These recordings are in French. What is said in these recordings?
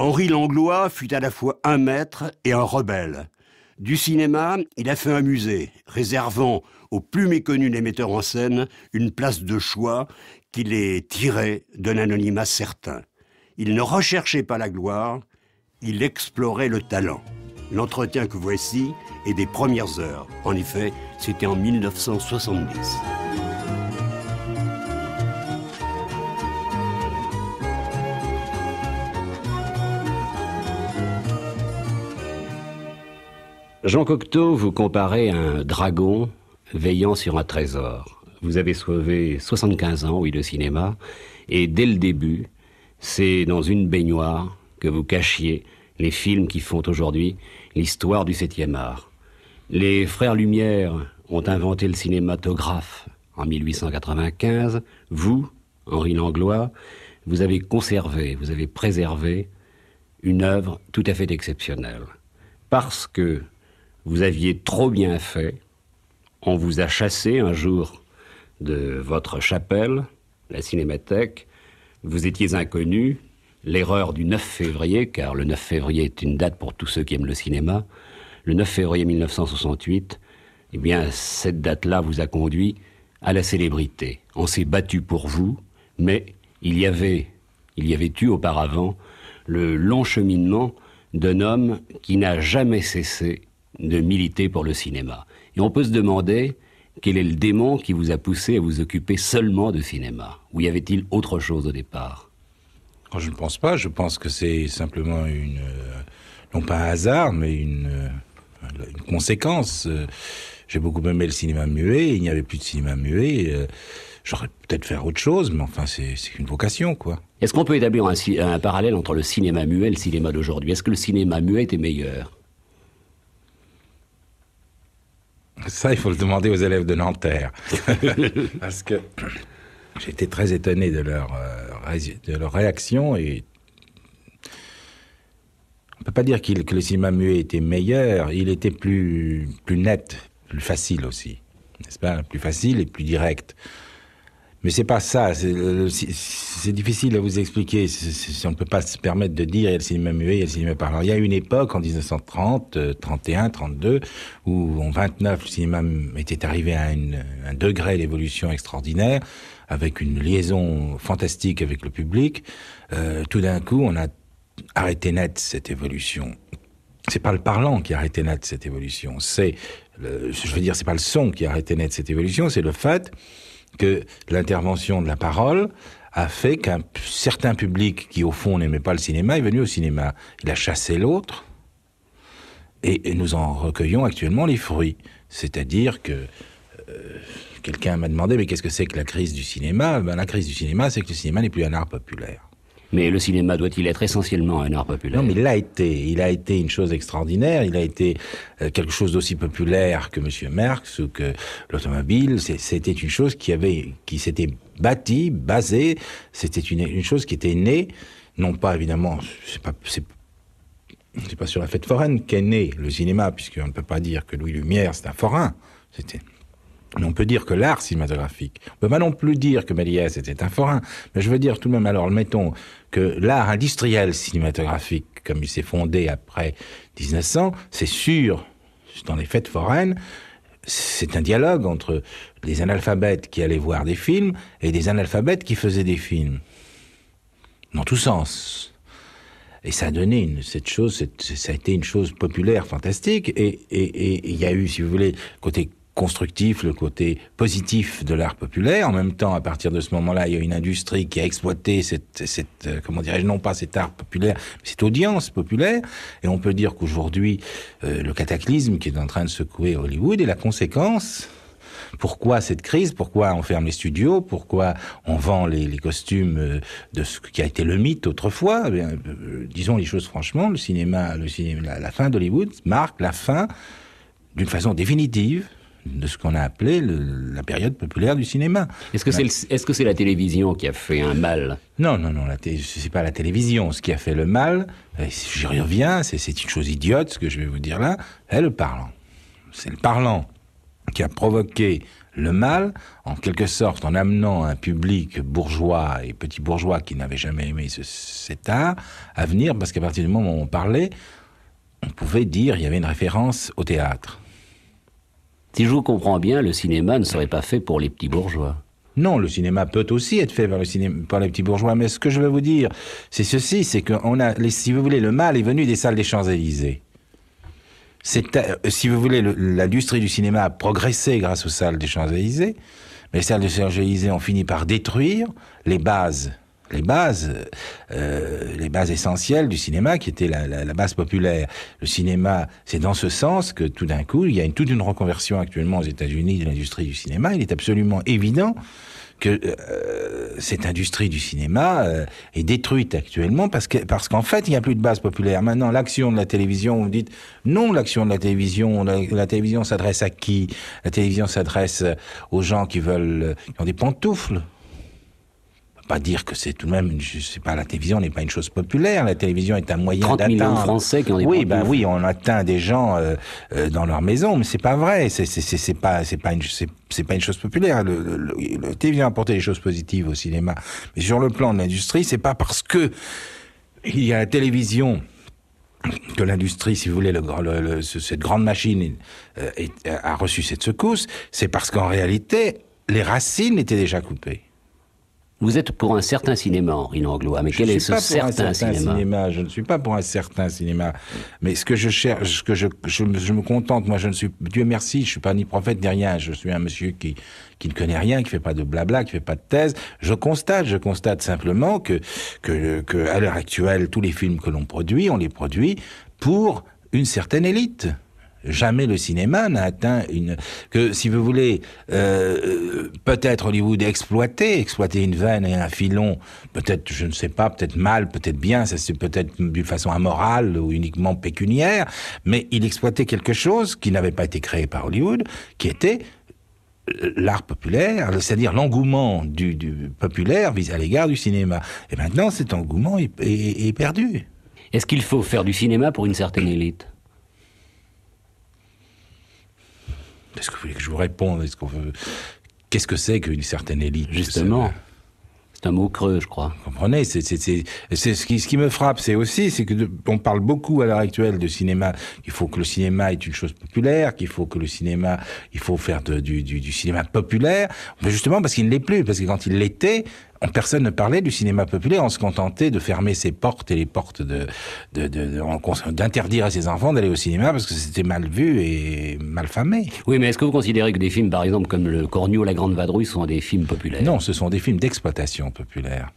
Henri Langlois fut à la fois un maître et un rebelle. Du cinéma, il a fait un musée, réservant aux plus méconnus des metteurs en scène une place de choix qui les tirait d'un anonymat certain. Il ne recherchait pas la gloire, il explorait le talent. L'entretien que voici est des premières heures. En effet, c'était en 1970. Jean Cocteau, vous comparez à un dragon veillant sur un trésor. Vous avez sauvé 75 ans, oui, de cinéma, et dès le début, c'est dans une baignoire que vous cachiez les films qui font aujourd'hui l'histoire du 7 art. Les frères Lumière ont inventé le cinématographe en 1895. Vous, Henri Langlois, vous avez conservé, vous avez préservé une œuvre tout à fait exceptionnelle. Parce que vous aviez trop bien fait, on vous a chassé un jour de votre chapelle, la cinémathèque, vous étiez inconnu, l'erreur du 9 février, car le 9 février est une date pour tous ceux qui aiment le cinéma, le 9 février 1968, eh bien, cette date-là vous a conduit à la célébrité. On s'est battu pour vous, mais il y avait, il y avait eu auparavant le long cheminement d'un homme qui n'a jamais cessé de militer pour le cinéma. Et on peut se demander quel est le démon qui vous a poussé à vous occuper seulement de cinéma Ou y avait-il autre chose au départ oh, Je ne pense pas, je pense que c'est simplement une, euh, non pas un hasard, mais une, euh, conséquence. Euh, j'ai beaucoup aimé le cinéma muet, il n'y avait plus de cinéma muet. J'aurais peut-être faire autre chose, mais enfin, c'est une vocation, quoi. Est-ce qu'on peut établir un, un parallèle entre le cinéma muet et le cinéma d'aujourd'hui Est-ce que le cinéma muet était meilleur Ça, il faut le demander aux élèves de Nanterre. Parce que j'étais très étonné de leur, euh, de leur réaction et on peut pas dire que le cinéma muet était meilleur, il était plus, plus net, plus facile aussi. N'est-ce pas Plus facile et plus direct. Mais c'est pas ça. C'est euh, difficile à vous expliquer. si on ne peut pas se permettre de dire il y a le cinéma muet, il y a le cinéma parlant. Il y a une époque en 1930, 31, 32, où en 29 le cinéma était arrivé à une, un degré d'évolution extraordinaire, avec une liaison fantastique avec le public. Euh, tout d'un coup, on a arrêté net cette évolution. C'est pas le parlant qui a arrêté net cette évolution. C'est, je veux dire, c'est pas le son qui a arrêté net cette évolution. C'est le fait que l'intervention de la parole a fait qu'un certain public qui, au fond, n'aimait pas le cinéma est venu au cinéma. Il a chassé l'autre, et, nous en recueillons actuellement les fruits. C'est-à-dire que euh, quelqu'un m'a demandé, mais qu'est-ce que c'est que la crise du cinéma ben, La crise du cinéma, c'est que le cinéma n'est plus un art populaire. Mais le cinéma doit-il être essentiellement un art populaire Non, mais il l'a été. Il a été une chose extraordinaire. Il a été euh, quelque chose d'aussi populaire que Monsieur Merckx ou que l'automobile. C'était une chose qui avait, qui s'était bâtie, basée. C'était une, une, chose qui était née, non pas évidemment, c'est pas, c'est pas sur la fête foraine qu'est né le cinéma, puisqu'on ne peut pas dire que Louis Lumière c'est un forain. C'était mais on peut dire que l'art cinématographique, on ne peut pas non plus dire que Méliès était un forain, mais je veux dire tout de même, alors, mettons que l'art industriel cinématographique, comme il s'est fondé après 1900, c'est sûr, dans les fêtes foraines, c'est un dialogue entre des analphabètes qui allaient voir des films et des analphabètes qui faisaient des films. Dans tout sens. Et ça a donné cette chose, ça a été une chose populaire, fantastique. Et il y a eu, si vous voulez, côté constructif, le côté positif de l'art populaire. En même temps, à partir de ce moment-là, il y a une industrie qui a exploité cette, cette euh, comment dirais-je, non pas cet art populaire, mais cette audience populaire. Et on peut dire qu'aujourd'hui, euh, le cataclysme qui est en train de secouer Hollywood est la conséquence pourquoi cette crise Pourquoi on ferme les studios Pourquoi on vend les, costumes euh, de ce qui a été le mythe autrefois eh Disons les choses franchement, le cinéma, le cinéma la fin d'Hollywood marque la fin d'une façon définitive de ce qu'on a appelé la période populaire du cinéma. Est-ce que c'est la télévision qui a fait un mal Non, non, non, c'est pas la télévision. Ce qui a fait le mal, euh, j'y reviens, c'est une chose idiote ce que je vais vous dire là, est le parlant. C'est le parlant qui a provoqué le mal, en quelque sorte en amenant un public bourgeois et petit bourgeois qui n'avait jamais aimé cet art à venir, parce qu'à partir du moment où on parlait, on pouvait dire, il y avait une référence au théâtre. Si je vous comprends bien, le cinéma ne serait pas fait pour les petits bourgeois. Non, le cinéma peut aussi être fait par, les petits bourgeois, mais ce que je veux vous dire, c'est ceci, c'est que si vous voulez, le mal est venu des salles des Champs-Élysées. Euh, si vous voulez, l'industrie du cinéma a progressé grâce aux salles des Champs-Élysées, mais les salles des Champs-Élysées ont fini par détruire les bases les bases, euh, les bases essentielles du cinéma, qui était la, la, base populaire. Le cinéma, c'est dans ce sens que tout d'un coup, il y a une, toute une reconversion actuellement aux États-Unis de l'industrie du cinéma. Il est absolument évident que euh, cette industrie du cinéma euh, est détruite actuellement parce que parce qu'en fait il n'y a plus de base populaire. Maintenant l'action de la télévision, vous dites non l'action de la télévision, la, télévision s'adresse à qui La télévision s'adresse aux gens qui veulent qui ont des pantoufles pas dire que c'est tout de même, je sais pas, la télévision n'est pas une chose populaire. La télévision est un moyen d'atteindre. 30 millions de Français qui Oui, ben oui, on atteint des gens euh, euh, dans leur maison, mais c'est pas vrai. C'est c'est pas c'est pas une c'est pas une chose populaire. Le, télévision a apporté des choses positives au cinéma, mais sur le plan de l'industrie, c'est pas parce que il y a la télévision que l'industrie, si vous voulez, le, cette grande machine euh, a reçu cette secousse, c'est parce qu'en réalité, les racines étaient déjà coupées. Vous êtes pour un certain cinéma, Henri Langlois, mais quel est ce certain, cinéma, Je ne suis pas pour un certain cinéma. Mais ce que je cherche, ce que je, me contente, moi je ne suis, Dieu merci, je ne suis pas ni prophète ni rien. Je suis un monsieur qui, qui ne connaît rien, qui ne fait pas de blabla, qui ne fait pas de thèse. Je constate, je constate simplement que, que, que à l'heure actuelle, tous les films que l'on produit, on les produit pour une certaine élite. Jamais le cinéma n'a atteint une que si vous voulez euh, peut-être Hollywood exploiter exploiter une veine et un filon peut-être je ne sais pas peut-être mal peut-être bien ça c'est peut-être d'une façon amorale ou uniquement pécuniaire mais il exploitait quelque chose qui n'avait pas été créé par Hollywood qui était euh, l'art populaire, c'est-à-dire l'engouement du, populaire vis à l'égard du cinéma. Et maintenant, cet engouement est perdu. Est-ce qu'il faut faire du cinéma pour une certaine élite Est-ce que vous voulez que je vous réponde Est-ce Qu'est-ce que c'est qu'une certaine élite Justement. C'est un mot creux, je crois. Vous comprenez C'est ce qui, ce qui me frappe, c'est aussi, c'est que on parle beaucoup à l'heure actuelle de cinéma. Il faut que le cinéma est une chose populaire, qu'il faut que le cinéma, il faut faire du, du, cinéma populaire, mais justement parce qu'il ne l'est plus, parce que quand il l'était, personne ne parlait du cinéma populaire. On se contentait de fermer ses portes et les portes de, d'interdire à ses enfants d'aller au cinéma parce que c'était mal vu et mal famé. Oui, mais est-ce que vous considérez que des films, par exemple, comme Le Corneau, La Grande Vadrouille, sont des films populaires Non, ce sont des films d'exploitation populaire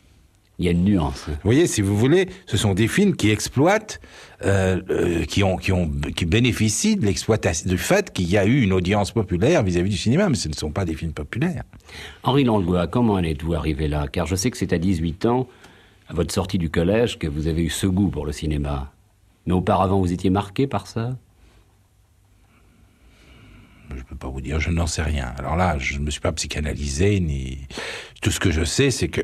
il y a une nuance. Hein. Vous voyez, si vous voulez, ce sont des films qui exploitent, euh, euh, qui, ont, qui, ont, qui bénéficient de l'exploitation, du fait qu'il y a eu une audience populaire vis-à-vis du cinéma, mais ce ne sont pas des films populaires. Henri Langlois, comment êtes-vous arrivé là Car je sais que c'est à 18 ans, à votre sortie du collège, que vous avez eu ce goût pour le cinéma. Mais auparavant, vous étiez marqué par ça je ne peux pas vous dire, je n'en sais rien. Alors là, je ne me suis pas psychanalysé, ni... Tout ce que je sais, c'est que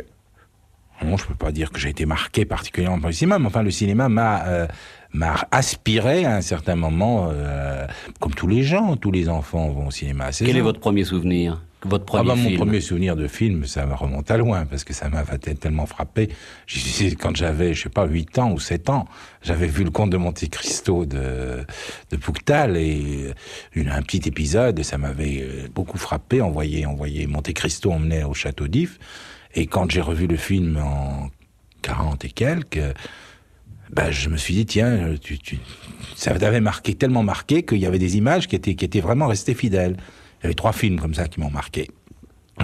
non, je peux pas dire que j'ai été marqué particulièrement par le cinéma, mais enfin, le cinéma m'a euh, m'a aspiré à un certain moment, euh, comme tous les gens, tous les enfants vont au cinéma. Quel est votre premier souvenir votre ah bah, premier Mon premier souvenir de film, ça me remonte à loin, parce que ça m'a tellement frappé. Quand j'avais, je sais pas, 8 ans ou 7 ans, j'avais vu le conte de Monte Cristo de, de Pouctal, et un petit épisode, ça m'avait euh, beaucoup frappé. On voyait, on voyait Monte Cristo emmené au château d'If, et quand j'ai revu le film en 40 et quelques, bah, je me suis dit, tiens, tu, ça t'avait marqué, tellement marqué qu'il y avait des images qui étaient, qui étaient vraiment restées fidèles. Il y avait trois films comme ça qui m'ont marqué.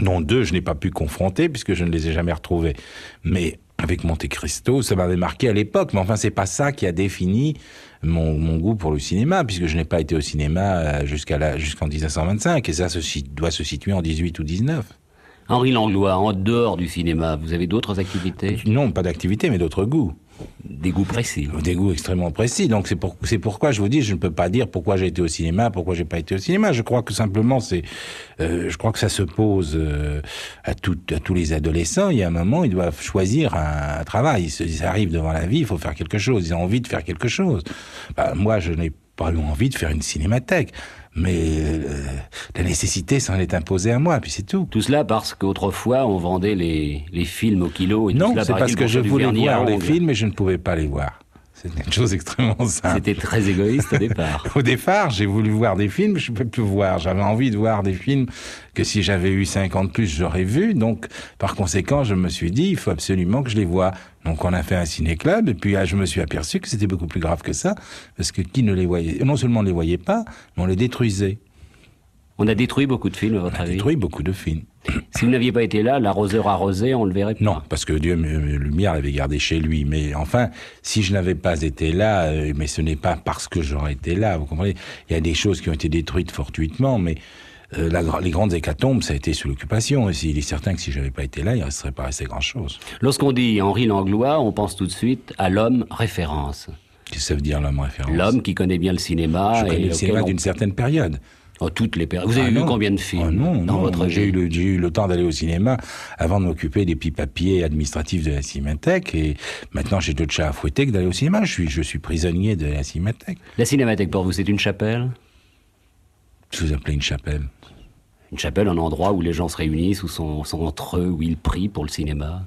Dont deux, je n'ai pas pu confronter puisque je ne les ai jamais retrouvés. Mais avec Monte Cristo, ça m'avait marqué à l'époque. Mais enfin, c'est pas ça qui a défini mon, goût pour le cinéma, puisque je n'ai pas été au cinéma euh, jusqu'à jusqu'en 1925. Et ça se, doit se situer en 18 ou 19. Henri Langlois, en dehors du cinéma, vous avez d'autres activités Non, pas d'activités, mais d'autres goûts. Des goûts précis. Des goûts extrêmement précis. Donc c'est pourquoi je vous dis, je ne peux pas dire pourquoi j'ai été au cinéma, pourquoi j'ai pas été au cinéma. Je crois que simplement c'est, euh, je crois que ça se pose euh, à, tous les adolescents. Il y a un moment, ils doivent choisir un, travail. Ils, arrivent devant la vie, il faut faire quelque chose. Ils ont envie de faire quelque chose. Bah, moi, je n'ai pas eu envie de faire une cinémathèque mais euh, la nécessité s'en est imposée à moi, puis c'est tout. Tout cela parce qu'autrefois on vendait les, films au kilo et non, tout c'est parce que je voulais voir les films et je ne pouvais pas les voir. C'est une chose extrêmement simple. C'était très égoïste au départ. au départ, j'ai voulu voir des films, je ne peux plus voir. J'avais envie de voir des films que si j'avais eu 50 plus, j'aurais vu. Donc, par conséquent, je me suis dit, il faut absolument que je les vois. Donc, on a fait un ciné-club, et puis ah, je me suis aperçu que c'était beaucoup plus grave que ça, parce que qui ne les voyait, non seulement on les voyait pas, mais on les détruisait. On a détruit beaucoup de films, à votre on a détruit beaucoup de films. Si vous n'aviez pas été là, l'arroseur arrosé, on le verrait pas. Non, parce que Dieu Lumière l'avait gardé chez lui. Mais enfin, si je n'avais pas été là, euh, mais ce n'est pas parce que j'aurais été là, vous comprenez Il y a des choses qui ont été détruites fortuitement, mais euh, les grandes hécatombes, ça a été sous l'occupation. Il est certain que si je n'avais pas été là, il ne resterait pas assez grand-chose. Lorsqu'on dit Henri Langlois, on pense tout de suite à l'homme référence. Qu'est-ce que veut dire l'homme référence L'homme qui connaît bien le cinéma. et le cinéma d'une certaine période. Oh, toutes les Vous avez eu ah vu combien de films ah dans non, votre J'ai eu, le, le temps d'aller au cinéma avant de m'occuper des petits papiers administratifs de la Cinémathèque. Et maintenant, j'ai d'autres chats à fouetter que d'aller au cinéma. Je suis, je suis prisonnier de la Cinémathèque. La Cinémathèque, pour vous, c'est une chapelle Je vous appelez une chapelle Une chapelle, un endroit où les gens se réunissent, où sont, entre eux, où ils prient pour le cinéma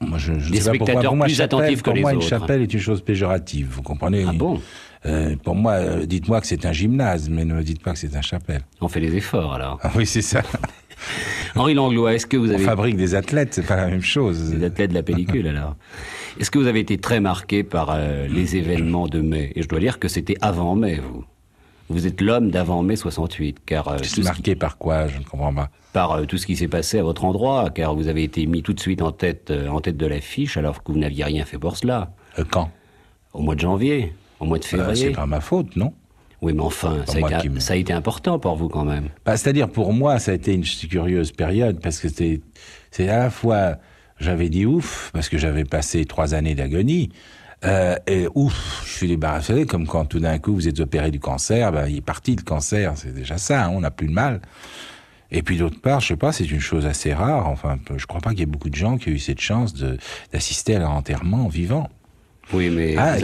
moi, je, des spectateurs plus attentifs que pour moi, Une chapelle est une chose péjorative, vous comprenez ah bon euh, pour moi, euh, dites-moi que c'est un gymnase, mais ne me dites pas que c'est un chapelle. On fait des efforts alors. Ah oui, c'est ça. Henri Langlois, est-ce que vous avez... On fabrique des athlètes, c'est pas la même chose. Des athlètes de la pellicule, alors. Est-ce que vous avez été très marqué par euh, les événements de mai Et je dois dire que c'était avant mai, vous. Vous êtes l'homme d'avant mai 68, car... Euh, suis marqué par quoi Je ne comprends pas. Par tout ce qui s'est passé à votre endroit, car vous avez été mis tout de suite en tête, en tête de l'affiche, alors que vous n'aviez rien fait pour cela. quand Au mois de janvier de bah, février. c'est pas ma faute, non oui, mais enfin, ça a, été, important pour vous quand même. Bah, c'est-à-dire, pour moi, ça a été une curieuse période, parce que c'est à la fois, j'avais dit ouf, parce que j'avais passé trois années d'agonie, euh, et ouf, je suis débarrassé, comme quand tout d'un coup vous êtes opéré du cancer, ben, il est parti le cancer, c'est déjà ça, hein, on n'a plus de mal. Et puis d'autre part, je sais pas, c'est une chose assez rare, enfin, je crois pas qu'il y ait beaucoup de gens qui aient eu cette chance d'assister à leur enterrement vivant. Oui, mais ah,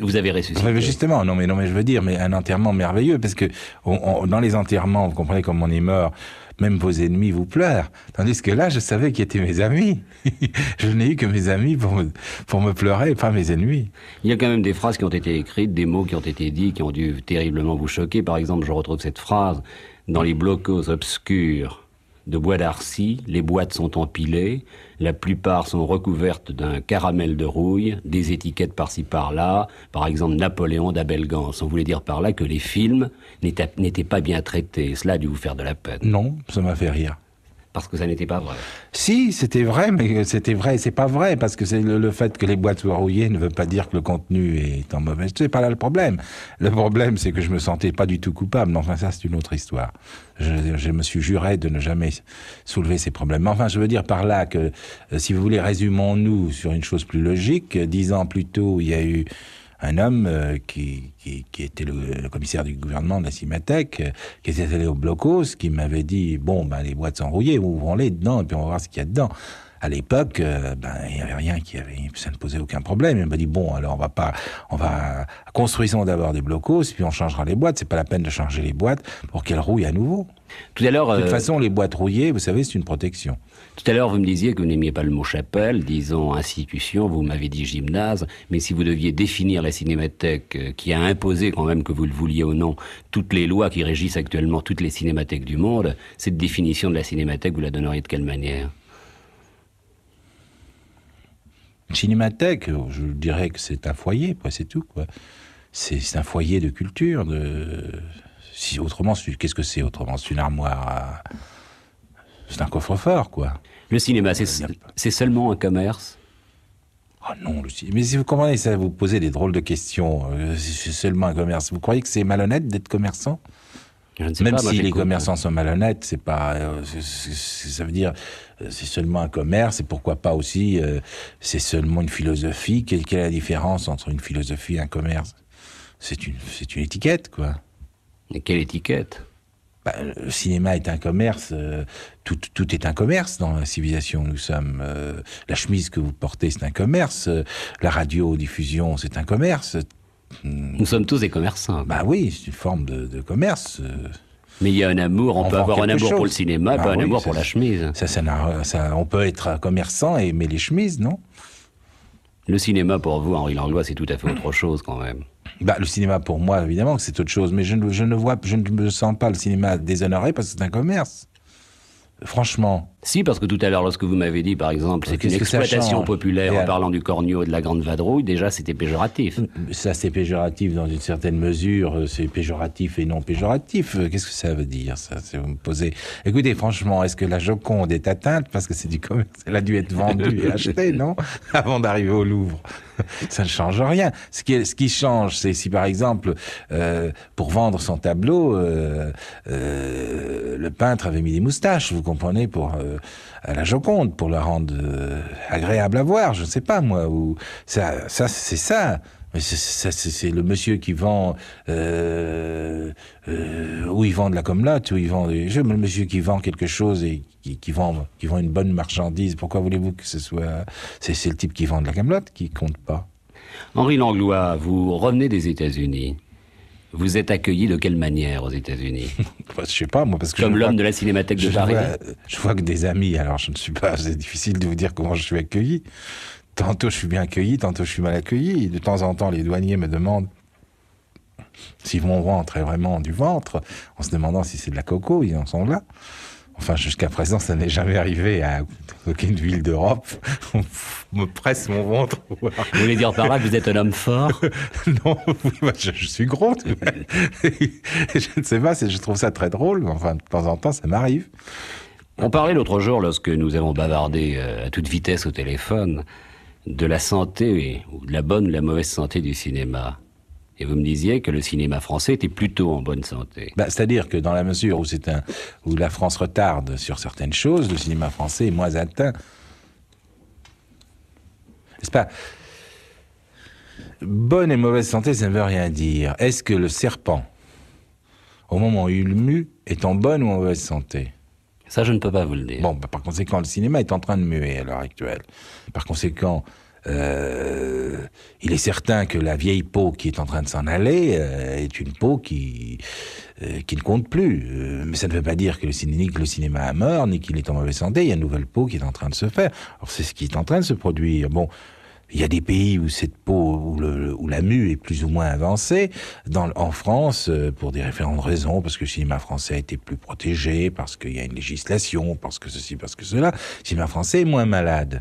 vous, avez ressuscité. Ah, mais justement, non, mais non, mais je veux dire, mais un enterrement merveilleux, parce que dans les enterrements, vous comprenez comme on est meurt, même vos ennemis vous pleurent. Tandis que là, je savais qui étaient mes amis. je n'ai eu que mes amis pour me, pour me pleurer, pas mes ennemis. Il y a quand même des phrases qui ont été écrites, des mots qui ont été dits, qui ont dû terriblement vous choquer. Par exemple, je retrouve cette phrase dans les blocos obscurs de bois d'arcy, les boîtes sont empilées, la plupart sont recouvertes d'un caramel de rouille, des étiquettes par-ci par-là, par exemple Napoléon d'Abelgance. On voulait dire par là que les films n'étaient pas bien traités. Cela a dû vous faire de la peine. Non, ça m'a fait rire parce que ça n'était pas vrai. Si, c'était vrai, mais c'était vrai et c'est pas vrai, parce que c'est le, fait que les boîtes soient rouillées ne veut pas dire que le contenu est en mauvais. C'est pas là le problème. Le problème, c'est que je me sentais pas du tout coupable. Mais enfin, ça, c'est une autre histoire. Je, je, me suis juré de ne jamais soulever ces problèmes. enfin, je veux dire par là que, euh, si vous voulez, résumons-nous sur une chose plus logique. Dix ans plus tôt, il y a eu un homme euh, qui, qui, qui, était le, commissaire du gouvernement de la Cimatec, euh, qui était allé au blocos, qui m'avait dit, bon, ben, les boîtes sont rouillées, ouvrons-les dedans, et puis on va voir ce qu'il y a dedans à l'époque, euh, ben, il n'y avait rien qui avait, ça ne posait aucun problème. Il m'a dit bon, alors on va pas, on va construisons d'abord des blocos, puis on changera les boîtes. C'est pas la peine de changer les boîtes pour qu'elles rouillent à nouveau. Tout à l'heure, de toute euh, façon, les boîtes rouillées, vous savez, c'est une protection. Tout à l'heure, vous me disiez que vous n'aimiez pas le mot chapelle, disons institution. Vous m'avez dit gymnase, mais si vous deviez définir la cinémathèque euh, qui a imposé quand même que vous le vouliez ou non toutes les lois qui régissent actuellement toutes les cinémathèques du monde, cette définition de la cinémathèque, vous la donneriez de quelle manière cinémathèque, je dirais que c'est un foyer, c'est tout. C'est, un foyer de culture. Si, autrement, qu'est-ce que c'est autrement C'est une armoire C'est un coffre-fort, quoi. Le cinéma, c'est, euh, seulement un commerce Ah non, le cinéma. Mais si vous comprenez ça, vous posez des drôles de questions. Euh, c'est seulement un commerce. Vous croyez que c'est malhonnête d'être commerçant même si les commerçants sont malhonnêtes, c'est pas, euh, ça veut dire, euh, c'est seulement un commerce. Et pourquoi pas aussi, euh, c'est seulement une philosophie. Quelle, est la différence entre une philosophie et un commerce C'est une, c'est une étiquette, quoi. Mais quelle étiquette bah, le cinéma est un commerce, tout, tout, est un commerce dans la civilisation où nous sommes. la chemise que vous portez, c'est un commerce, La la diffusion c'est un commerce, Hmm. Nous sommes tous des commerçants. Bah oui, c'est une forme de, commerce. Euh. Mais il y a un amour, on, peut avoir un amour pour le cinéma, bah pas un amour pour la chemise. Ça, ça, on peut être commerçant et aimer les chemises, non Le cinéma pour vous, Henri Langlois, c'est tout à fait autre chose quand même. Bah, le cinéma pour moi, évidemment c'est autre chose, mais je ne, je ne vois, je ne me sens pas le cinéma déshonoré parce que c'est un commerce. Franchement. Si, parce que tout à l'heure, lorsque vous m'avez dit, par exemple, c'est une exploitation populaire en parlant du corneau et de la grande vadrouille, déjà c'était péjoratif. Ça, c'est péjoratif dans une certaine mesure, euh, c'est péjoratif et non péjoratif. Euh, qu'est-ce que ça veut dire, ça si vous me posez... Écoutez, franchement, est-ce que la Joconde est atteinte Parce que c'est du commerce, elle a dû être vendue et achetée, non Avant d'arriver au Louvre. ça ne change rien. Ce qui, change, c'est si par exemple, euh, pour vendre son tableau, euh, euh, le peintre avait mis des moustaches, vous comprenez, pour à la Joconde, pour le rendre agréable à voir, je ne sais pas moi. Ou ça, ça c'est ça. Mais c'est le monsieur qui vend euh, euh, où ils vendent la comlate, où ils vendent. Je le monsieur qui vend quelque chose et qui, vend qui vend une bonne marchandise. Pourquoi voulez-vous que ce soit C'est le type qui vend de la comlate qui compte pas. Henri Langlois, vous revenez des États-Unis. Vous êtes accueilli de quelle manière aux États-Unis bah, Je sais pas, moi, parce que. Comme l'homme de la Cinémathèque de Paris. je vois que des amis, alors je ne suis pas. C'est difficile de vous dire comment je suis accueilli. Tantôt je suis bien accueilli, tantôt je suis mal accueilli. De temps en temps, les douaniers me demandent si mon ventre est vraiment du ventre, en se demandant si c'est de la coco, ils en sont là. Enfin, jusqu'à présent, ça n'est jamais arrivé à aucune ville d'Europe. On me presse mon ventre. Vous voulez dire par là que vous êtes un homme fort Non, je, suis gros. je ne sais pas, je trouve ça très drôle. Enfin, de temps en temps, ça m'arrive. On parlait l'autre jour, lorsque nous avons bavardé euh, à toute vitesse au téléphone, de la santé, ou de la bonne ou de la mauvaise santé du cinéma. Et vous me disiez que le cinéma français était plutôt en bonne santé. Bah, C'est-à-dire que dans la mesure où, un, où la France retarde sur certaines choses, le cinéma français est moins atteint. nest pas Bonne et mauvaise santé, ça ne veut rien dire. Est-ce que le serpent, au moment où il mue, est en bonne ou en mauvaise santé ça, je ne peux pas vous le dire. Bon, bah, par conséquent, le cinéma est en train de muer à l'heure actuelle. Par conséquent, euh, il est certain que la vieille peau qui est en train de s'en aller euh, est une peau qui, euh, qui ne compte plus. mais ça ne veut pas dire que le, cinéma a mort, ni qu'il est en mauvaise santé. Il y a une nouvelle peau qui est en train de se faire. Alors c'est ce qui est en train de se produire. Bon, il y a des pays où cette peau, où, la mue est plus ou moins avancée. en France, euh, pour des référentes raisons, parce que le cinéma français a été plus protégé, parce qu'il y a une législation, parce que ceci, parce que cela, le cinéma français est moins malade.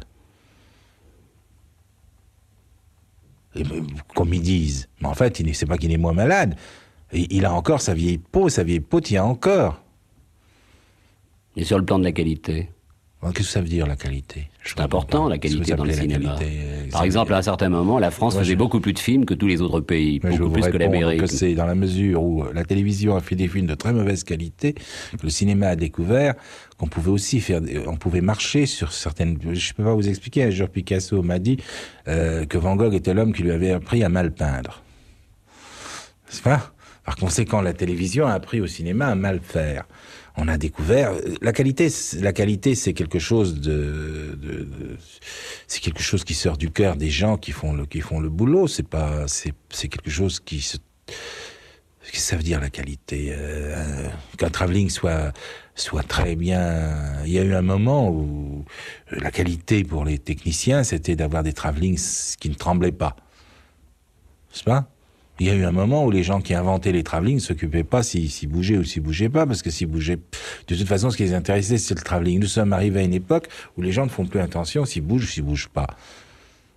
comme ils disent. Mais en fait, c'est pas qu'il est moins malade. Il a encore sa vieille peau, sa vieille peau tient encore. Et sur le plan de la qualité Qu'est-ce que ça veut dire la qualité C'est important la qualité dans le cinéma. Par exemple, à un certain moment, la France faisait beaucoup plus de films que tous les autres pays, beaucoup plus que l'Amérique. C'est dans la mesure où euh, la télévision a fait des films de très mauvaise qualité que le cinéma a découvert qu'on pouvait aussi faire, euh, on pouvait marcher sur certaines. Je peux pas vous expliquer. Un jour, Picasso m'a dit euh, que Van Gogh était l'homme qui lui avait appris à mal peindre. C'est pas. Par conséquent, la télévision a appris au cinéma à mal faire on a découvert euh, la qualité. La qualité, c'est quelque chose de, c'est quelque chose qui sort du cœur des gens qui font le qui font le boulot. C'est pas c'est quelque chose qui Qu'est-ce que ça veut dire la qualité euh, Qu'un travelling soit soit très bien. Il y a eu un moment où euh, la qualité pour les techniciens, c'était d'avoir des travellings qui ne tremblaient pas. C'est pas il y a eu un moment où les gens qui inventaient les travelling ne s'occupaient pas s'ils si, bougeaient ou s'ils bougeaient pas, parce que s'ils bougeaient, de toute façon, ce qui les intéressait, c'est le travelling. Nous sommes arrivés à une époque où les gens ne font plus attention s'ils bougent ou s'ils bougent pas.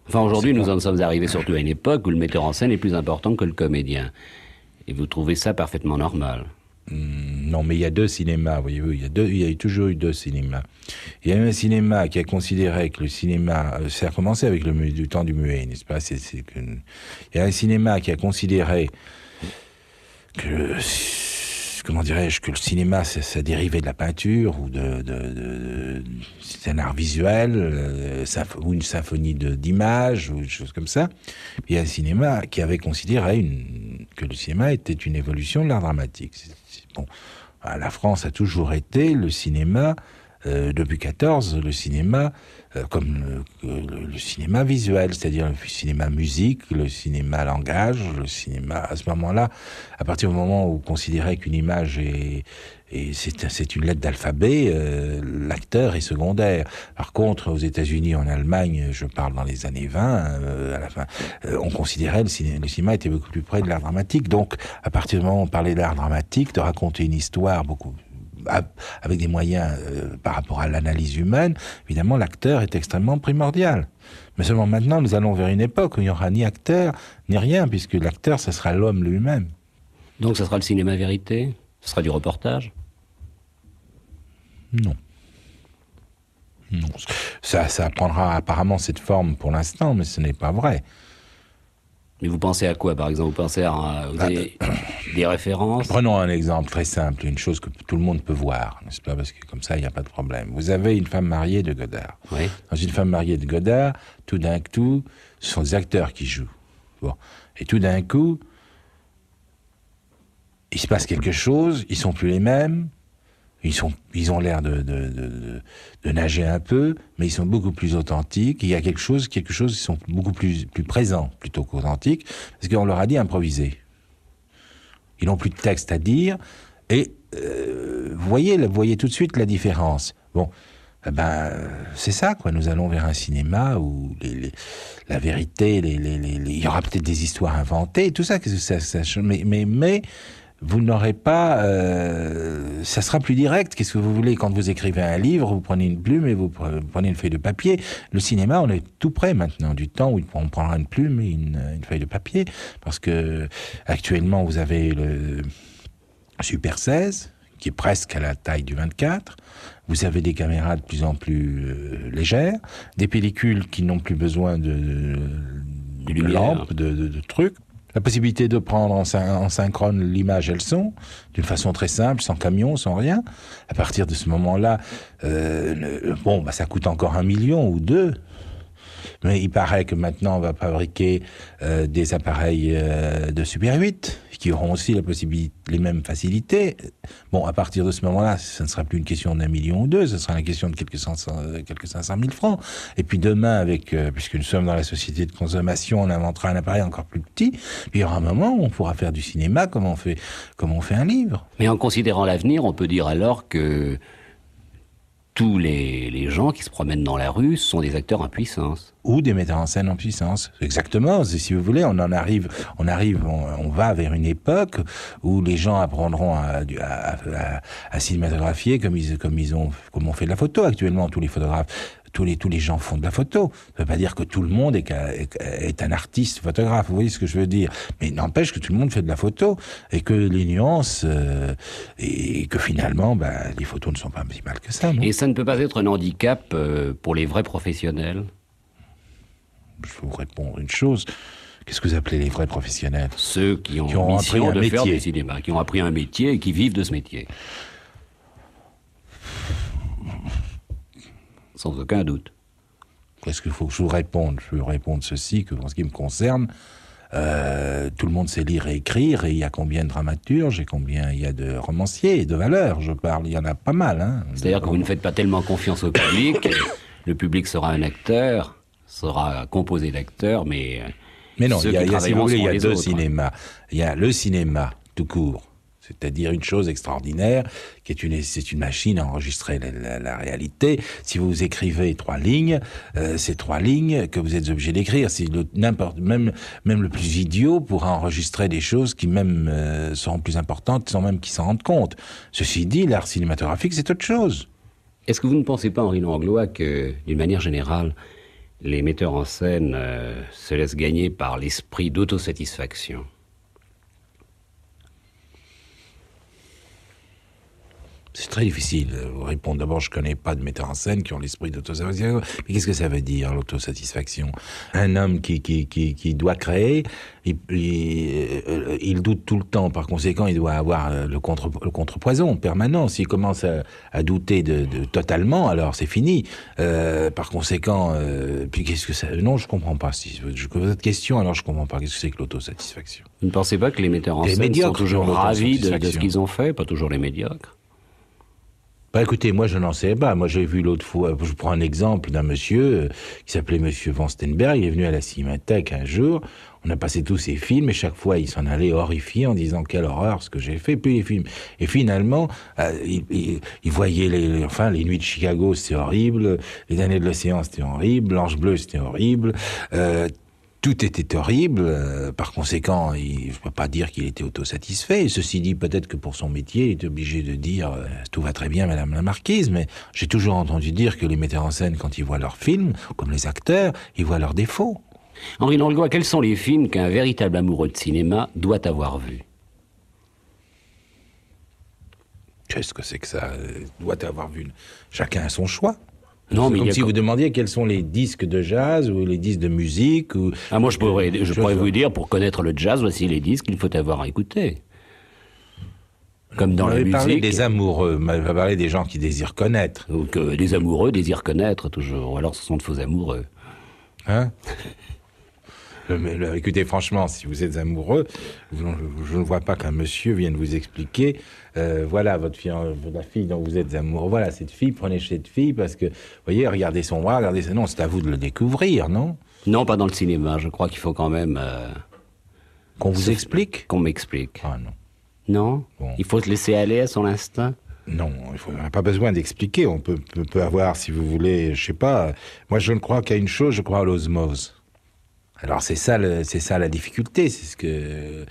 Enfin, aujourd'hui, nous en sommes arrivés surtout à une époque où le metteur en scène est plus important que le comédien. Et vous trouvez ça parfaitement normal. Mm, non, mais il y a deux cinémas, voyez-vous. Il y a toujours eu deux cinémas. Il y a un cinéma qui a considéré que le cinéma, euh, ça a commencé avec le du temps du muet, n'est-ce pas Il y a un cinéma qui a considéré que comment dirais-je, que le cinéma, ça, dérivait de la peinture ou de, un art visuel euh, ou une symphonie d'images ou une choses comme ça. Il y a un cinéma qui avait considéré que le cinéma était une évolution de l'art dramatique. Euh, la France a toujours été le cinéma. Euh, depuis 14, le cinéma, euh, comme le, cinéma visuel, c'est-à-dire le cinéma musique, le cinéma langage, le cinéma à ce moment-là, à partir du moment où on considérait qu'une image est, et c'est une lettre d'alphabet, euh, l'acteur est secondaire. Par contre, aux États-Unis, en Allemagne, je parle dans les années 20, euh, à la fin, euh, on considérait le cinéma, était beaucoup plus près de l'art dramatique. Donc, à partir du moment où on parlait de l'art dramatique, de raconter une histoire beaucoup avec des moyens par rapport à l'analyse humaine, évidemment, l'acteur est extrêmement primordial. Mais seulement maintenant, nous allons vers une époque où il n'y aura ni acteur, ni rien, puisque l'acteur, ce sera l'homme lui-même. Donc, ce sera le cinéma vérité Ce sera du reportage non. Non. Ça, ça prendra apparemment cette forme pour l'instant, mais ce n'est pas vrai. Mais vous pensez à quoi, par exemple Vous pensez à, euh, ah, des, références Prenons un exemple très simple, une chose que tout le monde peut voir, n'est-ce pas Parce que comme ça, il n'y a pas de problème. Vous avez une femme mariée de Godard. Oui. Dans une femme mariée de Godard, tout d'un coup, ce sont des acteurs qui jouent. Bon. Et tout d'un coup, il se passe quelque chose, ils sont plus les mêmes, ils, sont, ils ont l'air de, de, de, nager un peu, mais ils sont beaucoup plus authentiques. Il y a quelque chose, quelque chose, ils sont beaucoup plus, plus présents plutôt qu'authentiques, parce qu'on leur a dit improviser. Ils n'ont plus de texte à dire, et euh, vous voyez, voyez tout de suite la différence. Bon, eh ben, c'est ça, quoi. Nous allons vers un cinéma où la vérité, les, il y aura peut-être des histoires inventées, tout ça, que mais, mais, mais vous n'aurez pas, euh, ça sera plus direct. Qu'est-ce que vous voulez quand vous écrivez un livre Vous prenez une plume et vous prenez une feuille de papier. Le cinéma, on est tout près maintenant du temps où on prendra une plume et une, feuille de papier, parce que actuellement vous avez le Super 16 qui est presque à la taille du 24. Vous avez des caméras de plus en plus euh, légères, des pellicules qui n'ont plus besoin de, de, de lampes, de, trucs la possibilité de prendre en, synchrone l'image et le son, d'une façon très simple, sans camion, sans rien. À partir de ce moment-là, euh, bon, bah, ça coûte encore un million ou deux mais il paraît que maintenant, on va fabriquer euh, des appareils euh, de Super 8 qui auront aussi la possibilité, les mêmes facilités. Bon, à partir de ce moment-là, ce ne sera plus une question d'un million ou deux, ce sera une question de quelques, euh, quelques 500 000 francs. Et puis demain, avec, puisque nous sommes dans la société de consommation, on inventera un appareil encore plus petit. Puis il y aura un moment où on pourra faire du cinéma comme on fait, comme on fait un livre. Mais en considérant l'avenir, on peut dire alors que tous les, les, gens qui se promènent dans la rue sont des acteurs en puissance. Ou des metteurs en scène en puissance. Exactement. Si vous voulez, on en arrive, on arrive, on, va vers une époque où les gens apprendront à, à, à, à cinématographier comme ils, comme ils ont, comme on fait de la photo actuellement, tous les photographes tous les, gens font de la photo. Ça ne veut pas dire que tout le monde est, un artiste photographe. Vous voyez ce que je veux dire Mais n'empêche que tout le monde fait de la photo et que les nuances euh, et que finalement, ben, les photos ne sont pas si mal que ça. Non et ça ne peut pas être un handicap euh, pour les vrais professionnels. Je vais vous répondre une chose. Qu'est-ce que vous appelez les vrais professionnels Ceux qui ont, appris un métier. qui ont appris un métier et qui vivent de ce métier sans aucun doute. Est-ce qu'il faut que je vous réponde Je vous répondre ceci, que en ce qui me concerne, euh, tout le monde sait lire et écrire, et il y a combien de dramaturges, et combien il y a de romanciers, de valeurs, je parle, il y en a pas mal. Hein. C'est-à-dire que vous ne faites pas tellement confiance au public, le public sera un acteur, sera composé d'acteurs, mais... Euh, mais non, il y a, y il y a deux hein. cinémas. Il y a le cinéma, tout court, c'est-à-dire une chose extraordinaire, c'est une machine à enregistrer la, réalité. Si vous écrivez trois lignes, euh, ces c'est trois lignes que vous êtes obligé d'écrire. Si n'importe, même, même le plus idiot pourra enregistrer des choses qui même euh, seront plus importantes sans même qu'il s'en rendent compte. Ceci dit, l'art cinématographique, c'est autre chose. Est-ce que vous ne pensez pas, Henri Langlois, que, d'une manière générale, les metteurs en scène euh, se laissent gagner par l'esprit d'autosatisfaction C'est très difficile. de Répondre d'abord, je connais pas de metteurs en scène qui ont l'esprit d'autosatisfaction. Mais qu'est-ce que ça veut dire, l'autosatisfaction Un homme qui, qui, qui, doit créer, il, il, doute tout le temps. Par conséquent, il doit avoir euh, le, contre, le contrepoison permanent. S'il commence à, douter de, totalement, alors c'est fini. Euh, par conséquent, euh, puis qu'est-ce que ça Non, je comprends pas. Si je pose cette question, alors je comprends pas. Qu'est-ce que c'est que l'autosatisfaction Vous ne pensez pas que les metteurs en scène sont toujours ravis de, de ce qu'ils ont fait, pas toujours les médiocres bah écoutez, moi je n'en sais pas. Moi j'ai vu l'autre fois, je prends un exemple d'un monsieur euh, qui s'appelait Monsieur Van Stenberg, il est venu à la Cinémathèque un jour, on a passé tous ses films et chaque fois il s'en allait horrifié en disant quelle horreur ce que j'ai fait, puis les films. Et finalement, euh, il, voyait les, enfin, les nuits de Chicago c'était horrible, les années de l'océan c'était horrible, L'Ange Bleu c'était horrible, euh, tout était horrible, euh, par conséquent, je ne peux pas dire qu'il était autosatisfait. ceci dit, peut-être que pour son métier, il est obligé de dire euh, Tout va très bien, Madame la Marquise », mais j'ai toujours entendu dire que les metteurs en scène, quand ils voient leurs films, comme les acteurs, ils voient leurs défauts. Henri Langlois, quels sont les films qu'un véritable amoureux de cinéma doit avoir vus Qu'est-ce que c'est que ça euh, Doit avoir vu. Chacun a son choix. Non, comme si vous demandiez quels sont les disques de jazz ou les disques de musique ou. Ah, moi, je pourrais, je pourrais vous dire pour connaître le jazz, voici les disques qu'il faut avoir à écouter Comme dans le la musique. des amoureux, vous parler des gens qui désirent connaître. Ou que les amoureux désirent connaître toujours, ou alors ce sont de faux amoureux. Hein Euh, mais le, écoutez, franchement, si vous êtes amoureux, je ne vois pas qu'un monsieur vienne vous expliquer, euh, voilà, votre fille, euh, la fille dont vous êtes amoureux, voilà, cette fille, prenez cette fille, parce que, vous voyez, regardez son bras, regardez ça. Non, c'est à vous de le découvrir, non Non, pas dans le cinéma. Je crois qu'il faut quand même... qu'on vous explique Qu'on m'explique. Ah non. Non Il faut se laisser aller à son instinct non, il n'a pas besoin d'expliquer. On peut, peut, peut, avoir, si vous voulez, je sais pas. Moi, je ne crois qu'à une chose, je crois à l'osmose. Alors c'est ça, la difficulté, c'est ce que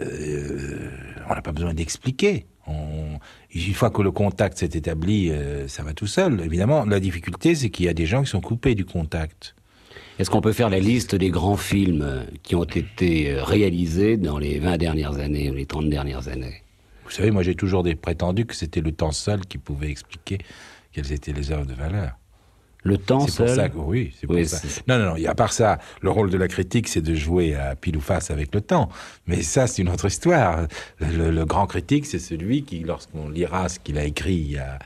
euh, on n'a pas besoin d'expliquer. une fois que le contact s'est établi, euh, ça va tout seul. Évidemment, la difficulté, c'est qu'il y a des gens qui sont coupés du contact. Est-ce qu'on peut faire la liste des grands films euh, qui ont été réalisés dans les 20 dernières années ou les 30 dernières années Vous savez, moi j'ai toujours prétendu que c'était le temps seul qui pouvait expliquer quelles étaient les œuvres de valeur le temps seul. Pour ça oui, c'est pour ça. Non, non, non. Y a part ça, le rôle de la critique, c'est de jouer à pile ou face avec le temps. Mais ça, c'est une autre histoire. Le, grand critique, c'est celui qui, lorsqu'on lira ce qu'il a écrit il y a,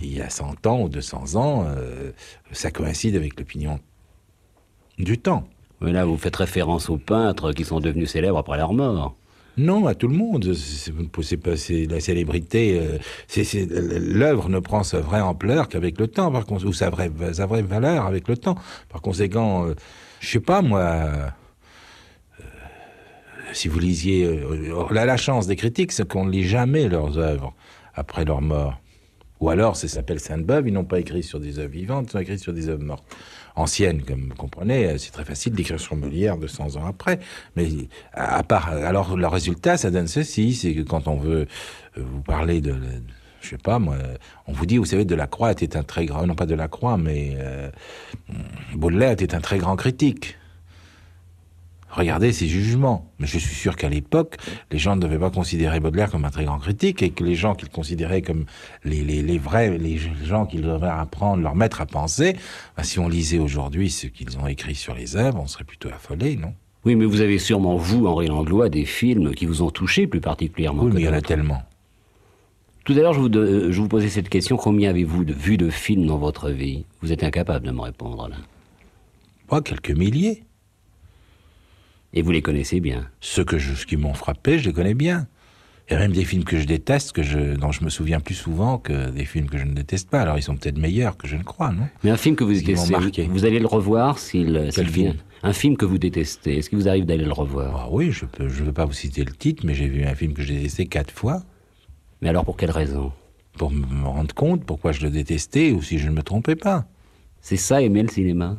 il y a 100 ans ou 200 ans, euh, ça coïncide avec l'opinion du temps. Mais là, vous faites référence aux peintres qui sont devenus célèbres après leur mort. Non, à tout le monde. C'est pas la célébrité. Euh, l'œuvre ne prend sa vraie ampleur qu'avec le temps, par ou sa vraie, valeur avec le temps. Par conséquent, euh, je sais pas moi euh, si vous lisiez, la, la chance des critiques, c'est qu'on ne lit jamais leurs œuvres après leur mort. Ou alors, ça s'appelle Sainte-Beuve, ils n'ont pas écrit sur des œuvres vivantes, ils ont écrit sur des œuvres mortes ancienne, comme vous comprenez. Euh, c'est très facile d'écrire sur Molière 200 ans après. Mais à part, alors le résultat, ça donne ceci, c'est que quand on veut euh, vous parler de, je sais pas moi, on vous dit, vous savez, de la Delacroix était un très grand, non pas de la Croix, mais euh, Baudelaire était un très grand critique regardez ses jugements. Mais je suis sûr qu'à l'époque, les gens ne devaient pas considérer Baudelaire comme un très grand critique et que les gens qu'ils considéraient comme les, vrais, les gens qu'ils devaient apprendre, leur mettre à penser, bah, si on lisait aujourd'hui ce qu'ils ont écrit sur les œuvres, on serait plutôt affolé, non Oui, mais vous avez sûrement, vous, Henri Langlois, des films qui vous ont touché plus particulièrement. Oui, mais il y en a tellement. Tout à l'heure, je vous, euh, je vous posais cette question combien avez-vous de, vu de films dans votre vie Vous êtes incapable de me répondre là. Moi, quelques milliers. Et vous les connaissez bien. Ceux que je, qui m'ont frappé, je les connais bien. Il y a même des films que je déteste, que je, dont je me souviens plus souvent que des films que je ne déteste pas. Alors ils sont peut-être meilleurs que je ne crois, non Mais un film que vous détestez, vous allez le revoir s'il vient. Un film que vous détestez, est-ce qu'il vous arrive d'aller le revoir ah Oui, je ne je veux pas vous citer le titre, mais j'ai vu un film que je détestais quatre fois. Mais alors pour quelle raison Pour me rendre compte pourquoi je le détestais ou si je ne me trompais pas. C'est ça aimer le cinéma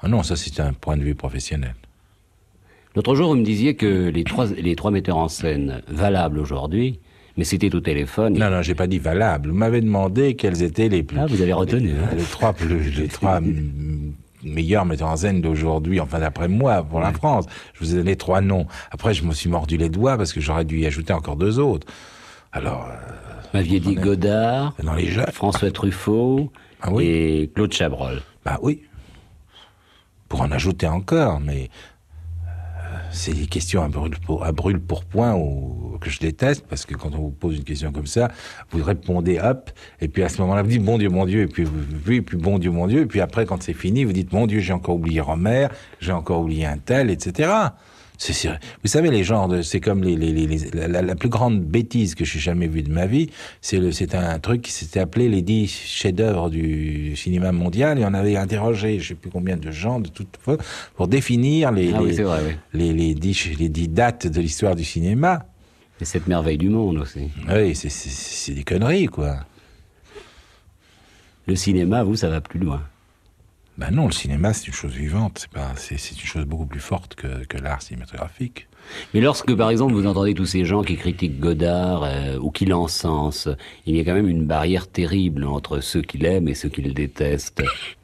Ah non, ça c'est un point de vue professionnel. L'autre jour, vous me disiez que les trois, les trois metteurs en scène valables aujourd'hui, mais c'était au téléphone. Non, non, j'ai pas dit valables. Vous m'avez demandé quels étaient les plus. Ah, vous avez retenu. Hein. Les, trois plus, les trois meilleurs metteurs en scène d'aujourd'hui, enfin d'après moi, pour la France. Je vous ai donné trois noms. Après, je me suis mordu les doigts parce que j'aurais dû y ajouter encore deux autres. Alors. Vous euh, m'aviez dit Godard, dans les François Truffaut ah et Claude Chabrol. Bah oui. Pour en ajouter encore, mais c'est des questions à brûle pour, point ou, que je déteste parce que quand on vous pose une question comme ça, vous répondez hop, et puis à ce moment-là, vous dites bon Dieu, mon Dieu, et puis, puis, puis bon Dieu, mon Dieu, et puis après, quand c'est fini, vous dites mon Dieu, j'ai encore oublié Romer, j'ai encore oublié un tel, etc. Vous savez, les genres, c'est comme les, la, plus grande bêtise que j'ai jamais vue de ma vie. C'est le, c'est un truc qui s'était appelé les dix chefs-d'œuvre du cinéma mondial. Et on avait interrogé, je sais plus combien de gens de toutes pour définir les, ah les, les, 10, les dates de l'histoire du cinéma. Et cette merveille du monde aussi. Oui, c'est des conneries, quoi. Le cinéma, vous, ça va plus loin. Ben non, le cinéma, c'est une chose vivante, c'est, une chose beaucoup plus forte que, que l'art cinématographique. Mais lorsque, par exemple, vous entendez tous ces gens qui critiquent Godard euh, ou qui l'encensent, il y a quand même une barrière terrible entre ceux qui l'aiment et ceux qui le détestent.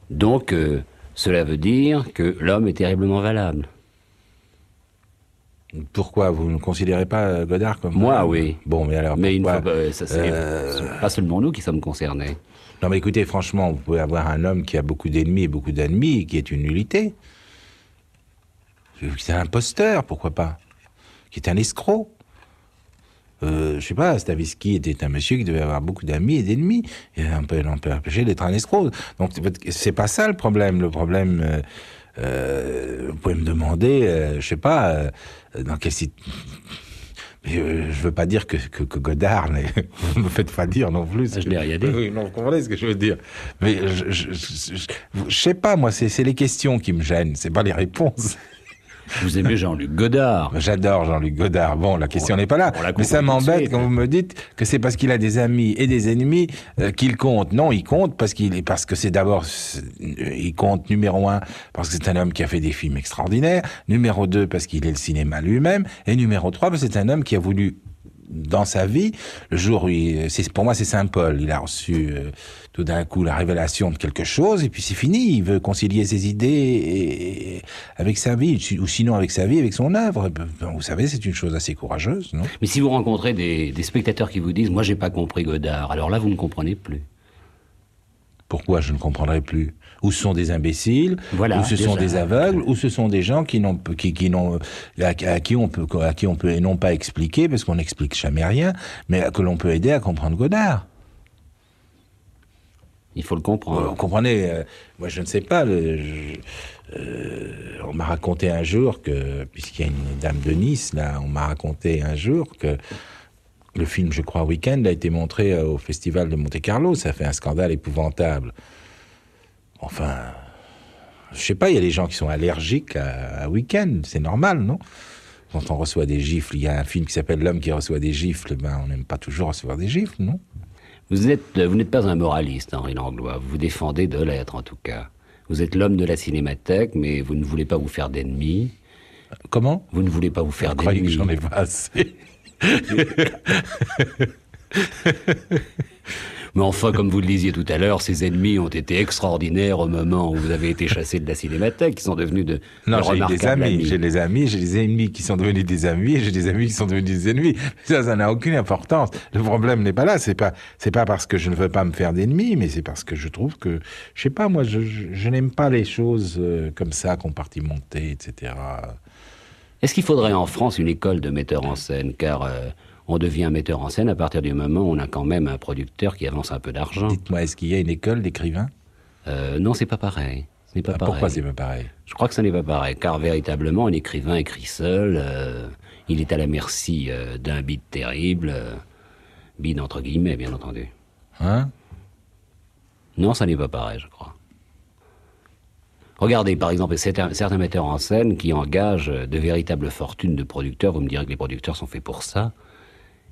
Donc, euh, cela veut dire que l'homme est terriblement valable. Pourquoi Vous ne considérez pas euh, Godard comme... Moi, oui. Bon, mais alors... Mais une fois, ça, pas seulement nous qui sommes concernés. Non, mais écoutez, franchement, vous pouvez avoir un homme qui a beaucoup d'ennemis et beaucoup d'ennemis, qui est une nullité. C'est un imposteur, pourquoi pas Qui est un escroc. Euh, je sais pas, Stavisky était un monsieur qui devait avoir beaucoup d'amis et d'ennemis. Et on peut, peu d'être un escroc. Donc, c'est pas ça le problème. Le problème. Euh, euh, vous pouvez me demander, euh, je sais pas, dans quel site euh, je ne veux pas dire que, Godard, mais ne me faites pas dire non plus. Ah, je n'ai rien dit. Oui, vous comprenez ce que je veux dire. Mais je ne sais pas, moi, c'est les questions qui me gênent, ce c'est pas les réponses. Vous aimez Jean-Luc Godard. J'adore Jean-Luc Godard. Bon, la question n'est pas là. Mais ça m'embête quand vous me dites que c'est parce qu'il a des amis et des ennemis euh, qu'il compte. Non, il compte parce qu'il est parce que c'est d'abord euh, il compte numéro un parce que c'est un homme qui a fait des films extraordinaires. Numéro deux parce qu'il est le cinéma lui-même et numéro trois parce que c'est un homme qui a voulu dans sa vie, le jour où c'est pour moi c'est Saint Paul, il a reçu euh, tout d'un coup la révélation de quelque chose et puis c'est fini, il veut concilier ses idées et, avec sa vie ou sinon avec sa vie, avec son œuvre. Ben, vous savez, c'est une chose assez courageuse, non Mais si vous rencontrez des, des spectateurs qui vous disent moi j'ai pas compris Godard, alors là vous ne comprenez plus. Pourquoi je ne comprendrai plus ou ce sont des imbéciles, ou ce sont des aveugles, ou ce sont des gens qui n'ont qui, n'ont à, qui on peut à qui on peut et non pas expliquer parce qu'on n'explique jamais rien, mais que l'on peut aider à comprendre Godard. Il faut le comprendre. Euh, vous comprenez euh, Moi, je ne sais pas. Euh, on m'a raconté un jour que, puisqu'il y a une dame de Nice, là, on m'a raconté un jour que le film, je crois, Weekend a été montré au festival de Monte Carlo. Ça fait un scandale épouvantable. Enfin, je sais pas, il y a des gens qui sont allergiques à, week-end, c'est normal, non Quand on reçoit des gifles, il y a un film qui s'appelle L'homme qui reçoit des gifles, ben on n'aime pas toujours recevoir des gifles, non Vous n'êtes vous pas un moraliste, Henri Langlois, vous vous défendez de l'être en tout cas. Vous êtes l'homme de la cinémathèque, mais vous ne voulez pas vous faire d'ennemis. Comment Vous ne voulez pas vous faire d'ennemis. croyez que j'en ai pas assez. Mais enfin, comme vous le disiez tout à l'heure, ces ennemis ont été extraordinaires au moment où vous avez été chassé de la cinémathèque, Ils sont devenus de. Non, j'ai des amis, j'ai des amis, j'ai des ennemis qui sont devenus des amis, et j'ai des amis qui sont devenus des ennemis. Ça, ça n'a aucune importance. Le problème n'est pas là. C'est pas, c'est pas parce que je ne veux pas me faire d'ennemis, mais c'est parce que je trouve que, je sais pas, moi, je, n'aime pas les choses euh, comme ça, compartimentées, etc. Est-ce qu'il faudrait en France une école de metteurs en scène Car euh, on devient metteur en scène à partir du moment où on a quand même un producteur qui avance un peu d'argent. Dites-moi, est-ce qu'il y a une école d'écrivains euh, Non, c'est pas pareil. Ce n'est pas ah, pareil. Pourquoi c'est pas pareil Je crois que ça n'est pas pareil, car véritablement, un écrivain écrit seul. Euh, il est à la merci euh, d'un bide terrible, bide entre guillemets, bien entendu. Hein Non, ça n'est pas pareil, je crois. Regardez, par exemple, certains metteurs en scène qui engagent de véritables fortunes de producteurs. Vous me direz que les producteurs sont faits pour ça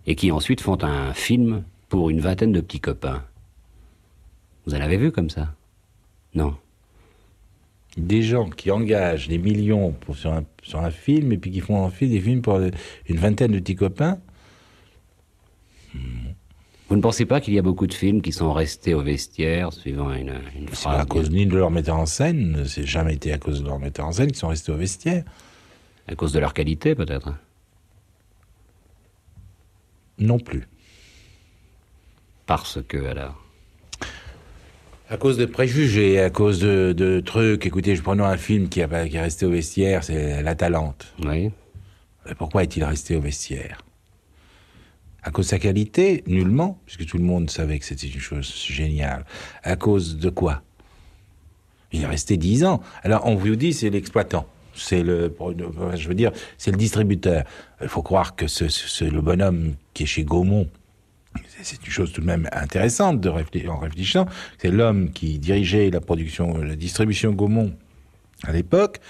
et qui ensuite font un film pour une vingtaine de petits copains. Vous en avez vu comme ça Non. Des gens qui engagent des millions pour, sur, un, sur un film et puis qui font en fait des films pour une vingtaine de petits copains. Vous ne pensez pas qu'il y a beaucoup de films qui sont restés au vestiaire suivant une, une phrase pas à cause ni de leur metteur en scène, c'est jamais été à cause de leur metteur en scène qui sont restés au vestiaire. À cause de leur qualité, peut-être. Hein non plus. Parce que alors à cause de préjugés, à cause de, trucs. Écoutez, je prenons un film qui, a, qui est resté au vestiaire, c'est La Talente. Oui. pourquoi est-il resté au vestiaire À cause de sa qualité Nullement, puisque tout le monde savait que c'était une chose géniale. À cause de quoi Il est resté dix ans. Alors on vous dit, c'est l'exploitant c'est le, je veux dire, c'est le distributeur. Il faut croire que c'est le bonhomme qui est chez Gaumont. C'est une chose tout de même intéressante de en réfléchissant. C'est l'homme qui dirigeait la production, la distribution Gaumont à l'époque,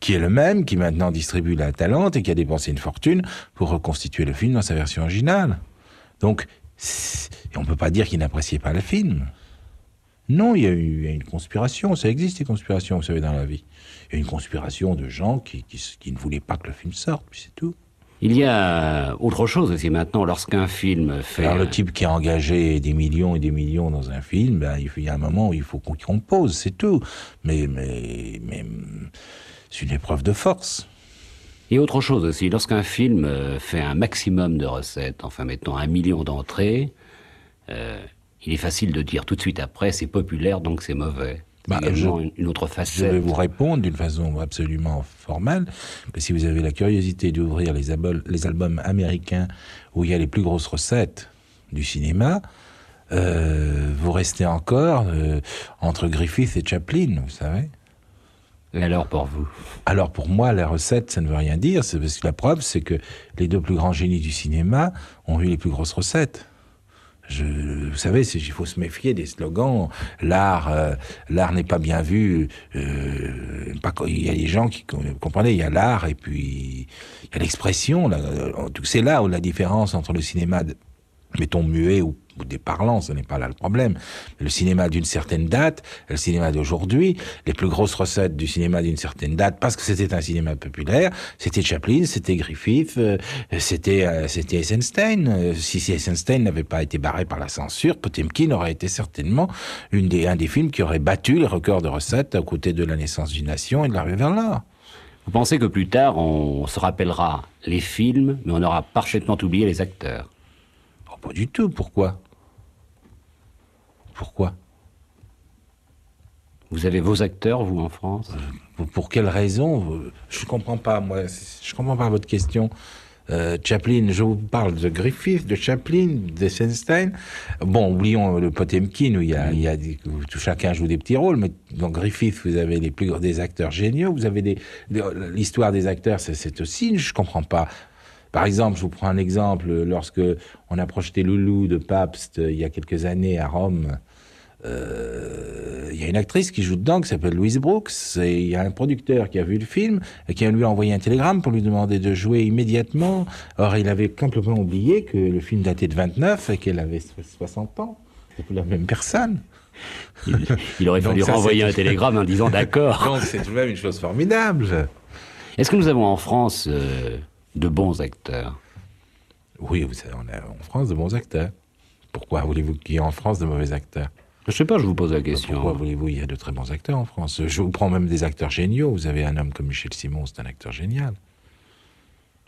qui est le même, qui maintenant distribue la Talente et qui a dépensé une fortune pour reconstituer le film dans sa version originale. Donc, on ne peut pas dire qu'il n'appréciait pas le film. Non, il y, a eu, une conspiration. Ça existe, les conspirations, vous savez, dans la vie. Il y a une conspiration de gens qui, ne voulaient pas que le film sorte, puis c'est tout. Il y a autre chose aussi maintenant lorsqu'un film fait. le type qui a engagé des millions et des millions dans un film, ben, il y a un moment où il faut qu'on compose, c'est tout. Mais, c'est une épreuve de force. Et autre chose aussi, lorsqu'un film euh, fait un maximum de recettes, enfin mettons un million d'entrées, euh, il est facile de dire tout de suite après, c'est populaire, donc c'est mauvais. Bah, a je, une autre facette. Je vais vous répondre d'une façon absolument formelle. Que si vous avez la curiosité d'ouvrir les, les, albums américains où il y a les plus grosses recettes du cinéma, euh, vous restez encore euh, entre Griffith et Chaplin, vous savez. Et alors pour vous Alors pour moi, la recette, ça ne veut rien dire. parce que la preuve, c'est que les deux plus grands génies du cinéma ont eu les plus grosses recettes. Je, vous savez, il faut se méfier des slogans. L'art, euh, l'art n'est pas bien vu. Euh, il y a des gens qui comprenez, il y a l'art et puis il y a l'expression. C'est là où la différence entre le cinéma mettons muet ou, des parlants, ce n'est pas là le problème. Le cinéma d'une certaine date, le cinéma d'aujourd'hui, les plus grosses recettes du cinéma d'une certaine date, parce que c'était un cinéma populaire, c'était Chaplin, c'était Griffith, euh, c'était euh, c'était Eisenstein. si, euh, si Eisenstein n'avait pas été barré par la censure, Potemkin aurait été certainement une des, un des films qui aurait battu les records de recettes à côté de La naissance d'une nation et de l'arrivée vers l'art. Vous pensez que plus tard, on se rappellera les films, mais on aura parfaitement oublié les acteurs ah, pas du tout, pourquoi Pourquoi Vous avez vos acteurs, vous, en France euh, Pour quelle raison Je ne comprends pas, moi, je comprends pas votre question. Euh, Chaplin, je vous parle de Griffith, de Chaplin, de d'Essenstein. Bon, oublions le Potemkin où il y a, chacun joue des petits rôles, mais dans Griffith, vous avez les plus des acteurs géniaux, vous avez des, l'histoire des acteurs, c'est aussi, je comprends pas. Par exemple, je vous prends un exemple, lorsque on a projeté Loulou de Pabst euh, il y a quelques années à Rome, euh, il y a une actrice qui joue dedans qui s'appelle Louise Brooks et il y a un producteur qui a vu le film et qui a lui envoyé un télégramme pour lui demander de jouer immédiatement. Or, il avait complètement oublié que le film datait de 29 et qu'elle avait 60 ans. C'est la même personne. Il, aurait fallu renvoyer un télégramme en disant d'accord. Donc c'est tout de même une chose formidable. Est-ce que nous avons en France euh, de bons acteurs. Oui, vous savez, on a en France de bons acteurs. Pourquoi voulez-vous qu'il y ait en France de mauvais acteurs Je ne sais pas, je vous pose la question. Pourquoi voulez-vous qu'il y ait de très bons acteurs en France. Je vous prends même des acteurs géniaux. Vous avez un homme comme Michel Simon, c'est un acteur génial.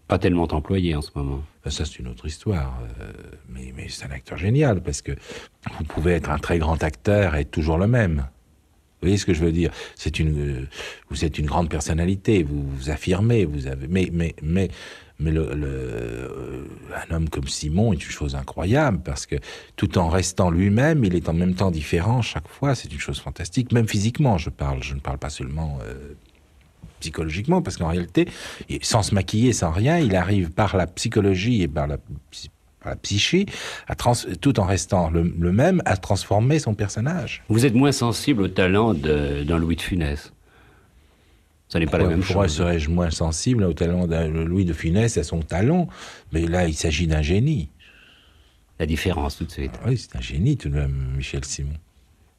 Pas tellement employé en ce moment. Euh, ça, c'est une autre histoire. Euh, mais, mais c'est un acteur génial parce que vous pouvez être un très grand acteur et être toujours le même. Vous voyez ce que je veux dire C'est une, vous êtes une grande personnalité, vous vous affirmez, vous avez, mais, mais, mais, mais le, euh, un homme comme Simon est une chose incroyable parce que tout en restant lui-même, il est en même temps différent chaque fois. C'est une chose fantastique, même physiquement. Je parle, je ne parle pas seulement. Euh, psychologiquement, parce qu'en réalité, sans se maquiller, sans rien, il arrive par la psychologie et par la la psyché, à tout en restant le, même, à transformer son personnage. Vous êtes moins sensible au talent d'un Louis de Funès ça n'est pas la même chose. Pourquoi serais-je moins sensible au talent d'un Louis de Funès, à son talent Mais là, il s'agit d'un génie. La différence, tout de suite. oui, c'est un génie tout de même, Michel Simon.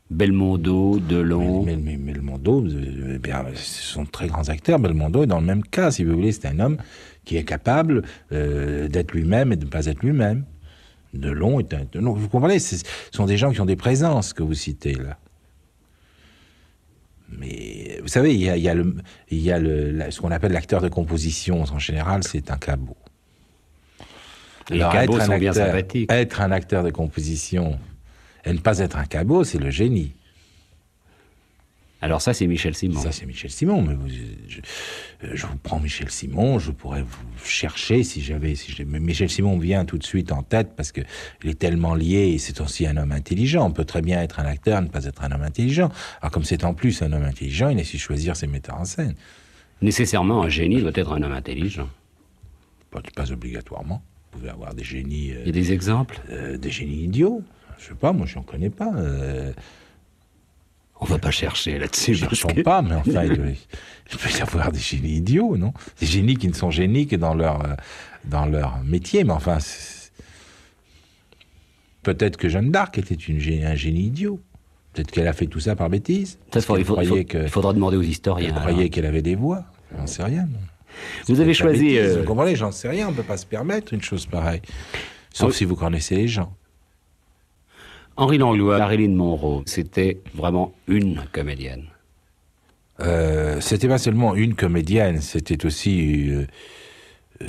Belmondo, Delon. Mais, Belmondo, euh, eh ce sont de très grands acteurs. Belmondo est dans le même cas, si vous voulez. C'est un homme qui est capable euh, d'être lui-même et de ne pas être lui-même. Delon est un. vous comprenez Ce sont des gens qui ont des présences que vous citez là. Mais vous savez, il y a, le, il y a le, ce qu'on appelle l'acteur de composition. En général, c'est un cabot. Les Être un acteur de composition et ne pas être un cabot, c'est le génie. Alors ça, c'est Michel Simon. Ça, c'est Michel Simon. Mais je, vous prends Michel Simon, je pourrais vous chercher si j'avais... Si mais Michel Simon vient tout de suite en tête parce qu'il est tellement lié et c'est aussi un homme intelligent. On peut très bien être un acteur, ne pas être un homme intelligent. Alors comme c'est en plus un homme intelligent, il a su choisir ses metteurs en scène. Nécessairement, un génie doit être un homme intelligent. Pas, obligatoirement. Vous pouvez avoir des génies... Euh, il y a des exemples euh, Des génies idiots. Je sais pas, moi, je n'en connais pas. Euh, on va pas chercher là-dessus. Cherchons que... pas, mais enfin, il, peut y avoir des génies idiots, non Des génies qui ne sont génies que dans leur, euh, dans leur métier, mais enfin. Peut-être que Jeanne d'Arc était une, un génie idiot. Peut-être qu'elle a fait tout ça par bêtise. il, faudra demander aux historiens. Vous croyez qu'elle avait des voix. J'en sais rien. Vous avez choisi. Euh, vous comprenez, j'en sais rien. On ne peut pas se permettre une chose pareille. Sauf ah si vous connaissez les gens. Henri Langlois, Marilyn Monroe, c'était vraiment une comédienne. Euh, c'était pas seulement une comédienne, c'était aussi euh, euh,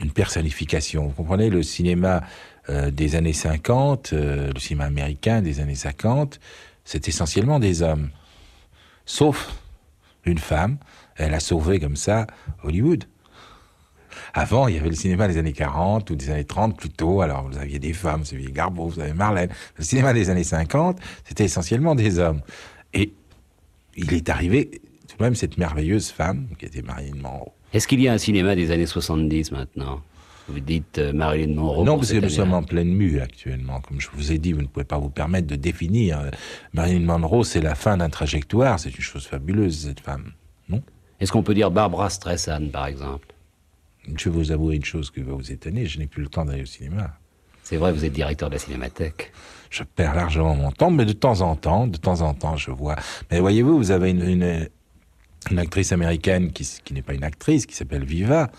une personnification. Vous comprenez, le cinéma des années 50, le cinéma américain des années 50, c'est essentiellement des hommes. Sauf une femme, elle a sauvé comme ça Hollywood. Avant, il y avait le cinéma des années 40 ou des années 30 plutôt. Alors, vous aviez des femmes, vous aviez Garbo, vous avez Marlène. Le cinéma des années 50, c'était essentiellement des hommes. Et il est arrivé tout de même cette merveilleuse femme qui était Marilyn Monroe. Est-ce qu'il y a un cinéma des années 70 maintenant vous dites euh, Marilyn Monroe. Non, parce que nous sommes en pleine mue actuellement. Comme je vous ai dit, vous ne pouvez pas vous permettre de définir. Marilyn Monroe, c'est la fin d'un trajectoire. C'est une chose fabuleuse, cette femme. Non Est-ce qu'on peut dire Barbara Streisand, par exemple je vais vous avouer une chose qui va vous étonner, je n'ai plus le temps d'aller au cinéma. C'est vrai, vous êtes directeur de la Cinémathèque. Je perds largement mon temps, mais de temps en temps, de temps en temps, je vois. Mais voyez-vous, vous avez une, une, actrice américaine qui, n'est pas une actrice, qui s'appelle Viva.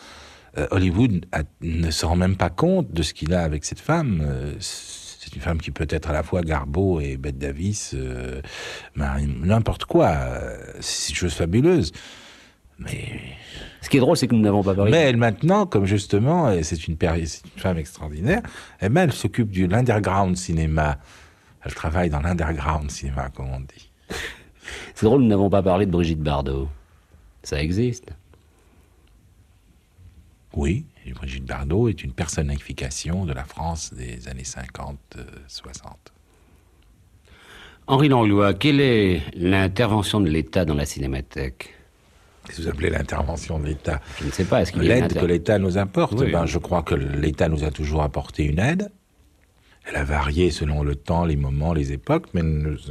Euh, Hollywood ne se rend même pas compte de ce qu'il a avec cette femme. Euh, c'est une femme qui peut être à la fois Garbo et Bette Davis, euh, n'importe quoi. C'est une chose fabuleuse. Mais ce qui est drôle, c'est que nous n'avons pas parlé. Mais elle maintenant, comme justement, c'est une, femme extraordinaire, elle, elle s'occupe de l'underground cinéma. Elle travaille dans l'underground cinéma, comme on dit. C'est drôle, nous n'avons pas parlé de Brigitte Bardot. Ça existe. Oui, Brigitte Bardot est une personnification de la France des années 50-60. Euh, Henri Langlois, quelle est l'intervention de l'État dans la cinémathèque vous appelez l'intervention de l'État. Je ne sais pas, est-ce L'aide que l'État nous apporte, ben, je crois que l'État nous a toujours apporté une aide. Elle a varié selon le temps, les moments, les époques, mais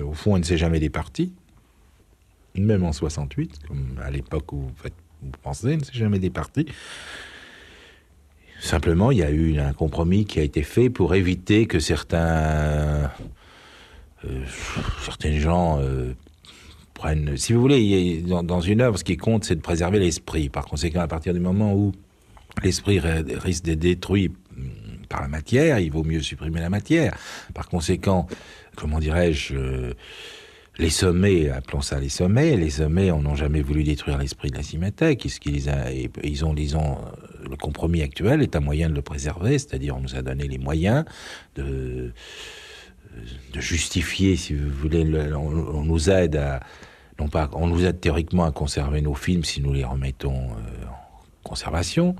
au fond, elle ne s'est jamais départie. Même en 68, à l'époque où vous, pensez, elle ne s'est jamais départie. Simplement, il y a eu un compromis qui a été fait pour éviter que certains, euh, certains gens euh, si vous voulez, dans, une œuvre, ce qui compte, c'est de préserver l'esprit. Par conséquent, à partir du moment où l'esprit risque d'être détruit mm, par la matière, il vaut mieux supprimer la matière. Par conséquent, comment dirais-je, euh, les sommets, appelons ça les sommets, les sommets, on n'a jamais voulu détruire l'esprit de la cinémathèque, ce qu'ils ils ont, disons, euh, le compromis actuel est un moyen de le préserver, c'est-à-dire on nous a donné les moyens de, euh, de justifier, si vous voulez, on nous aide à, on nous aide théoriquement à conserver nos films si nous les remettons euh, en conservation.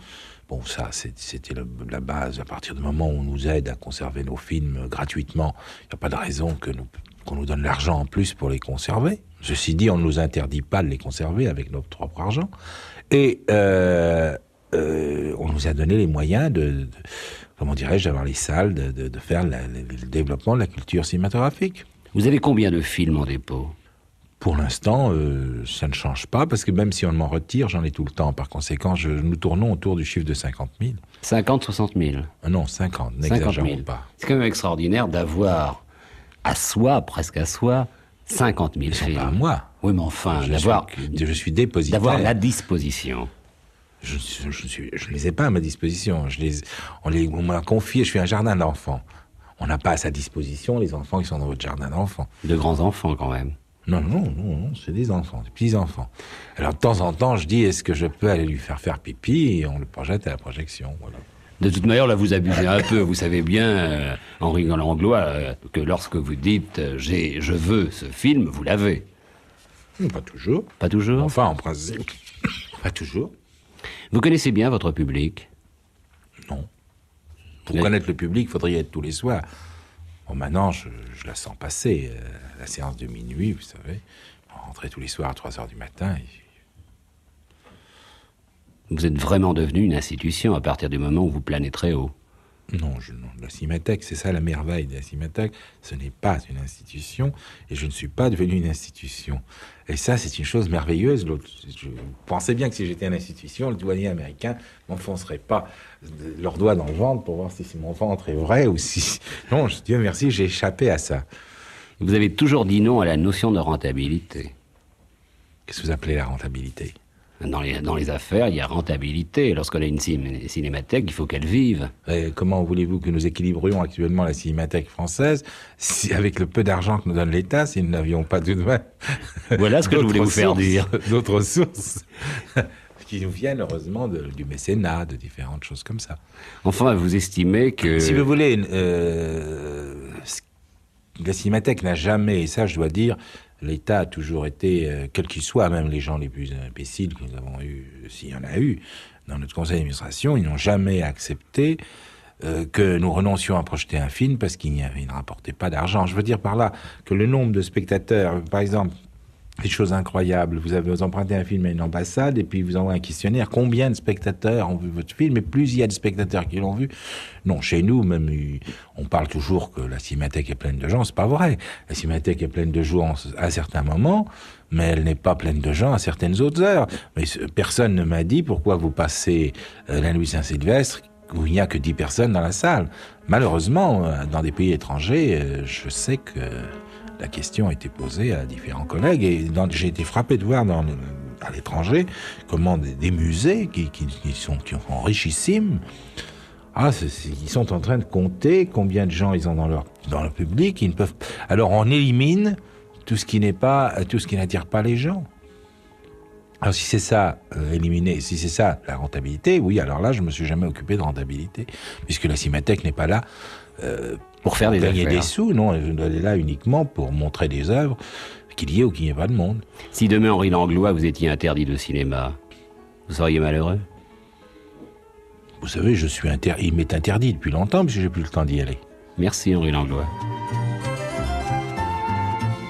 Bon, ça, c'était la base. À partir du moment où on nous aide à conserver nos films gratuitement, il n'y a pas de raison que nous, qu'on nous donne l'argent en plus pour les conserver. Ceci dit, on ne nous interdit pas de les conserver avec notre propre argent. Et euh, euh, on nous a donné les moyens de, comment dirais-je, d'avoir les salles, de, faire le développement de la culture cinématographique. Vous avez combien de films en dépôt pour l'instant, euh, ça ne change pas, parce que même si on m'en retire, j'en ai tout le temps. Par conséquent, je, nous tournons autour du chiffre de 50 000. 50, 60 000 Non, 50, n'exagérons pas. C'est quand même extraordinaire d'avoir à soi, presque à soi, 50 000 Ils pas à moi. Oui, mais enfin, d'avoir... Je suis dépositaire. D'avoir la disposition. Je ne je, les ai pas à ma disposition. Je les, on les, on m'a confié, je suis un jardin d'enfants. On n'a pas à sa disposition les enfants qui sont dans votre jardin d'enfants. De grands enfants, quand même. Non, non, non, c'est des enfants, des petits-enfants. Alors, de temps en temps, je dis, est-ce que je peux aller lui faire faire pipi Et on le projette à la projection, voilà. De toute manière, là, vous abusez un peu. Vous savez bien, Henri euh, en euh, que lorsque vous dites euh, j'ai, je veux ce film, vous l'avez. Hum, pas toujours. Pas toujours. Enfin, en principe. Pas toujours. Vous connaissez bien votre public Non. Pour connaître le public, il faudrait y être tous les soirs. Bon, maintenant, je, la sens passer. Euh, la séance de minuit, vous savez. rentrer tous les soirs à 3 heures du matin. Vous êtes vraiment devenu une institution à partir du moment où vous planez très haut. Non, la Cimatec, c'est ça la merveille de la Cimatec, Ce n'est pas une institution et je ne suis pas devenu une institution. Et ça, c'est une chose merveilleuse. Je pensais bien que si j'étais une institution, le douanier américain m'enfoncerait pas leur doigt dans le ventre pour voir si mon ventre est vrai ou si. Non, Dieu merci, j'ai échappé à ça. Vous avez toujours dit non à la notion de rentabilité. Qu'est-ce que vous appelez la rentabilité dans les, affaires, il y a rentabilité. Lorsqu'on a une cinémathèque, il faut qu'elle vive. comment voulez-vous que nous équilibrions actuellement la cinémathèque française avec le peu d'argent que nous donne l'État, si nous n'avions pas tout de Voilà ce que je voulais vous faire dire. D'autres sources qui nous viennent heureusement du mécénat, de différentes choses comme ça. Enfin, vous estimez que. Si vous voulez, euh, la cinémathèque n'a jamais, et ça je dois dire, l'État a toujours été, quels euh, quel soient, même les gens les plus imbéciles que nous avons eus, s'il y en a eu, dans notre conseil d'administration, ils n'ont jamais accepté euh, que nous renoncions à projeter un film parce qu'il ne rapportait pas d'argent. Je veux dire par là que le nombre de spectateurs, par exemple, des choses incroyables. Vous avez emprunté un film à une ambassade et puis vous envoyez un questionnaire. Combien de spectateurs ont vu votre film Et plus il y a de spectateurs qui l'ont vu. Non, chez nous, même, on parle toujours que la cinémathèque est pleine de gens. C'est pas vrai. La cinémathèque est pleine de gens à certains moments, mais elle n'est pas pleine de gens à certaines autres heures. Mais personne ne m'a dit pourquoi vous passez euh, la nuit Saint-Sylvestre où il n'y a que 10 personnes dans la salle. Malheureusement, euh, dans des pays étrangers, euh, je sais que la question a été posée à différents collègues et j'ai été frappé de voir à l'étranger comment des, musées qui, sont, enrichissimes, richissimes ah, ils sont en train de compter combien de gens ils ont dans leur dans le public. Ils ne peuvent. Alors on élimine tout ce qui n'est pas tout ce qui n'attire pas les gens. Alors si c'est ça euh, éliminer, si c'est ça la rentabilité, oui. Alors là, je ne me suis jamais occupé de rentabilité puisque la Cimatec n'est pas là euh, pour faire des gagner des sous, non, elle est là uniquement pour montrer des œuvres qu'il y ait ou qu'il n'y ait pas de monde. Si demain Henri Langlois vous étiez interdit de cinéma, vous seriez malheureux Vous savez, je suis il m'est interdit depuis longtemps parce que j'ai plus le temps d'y aller. Merci Henri Langlois.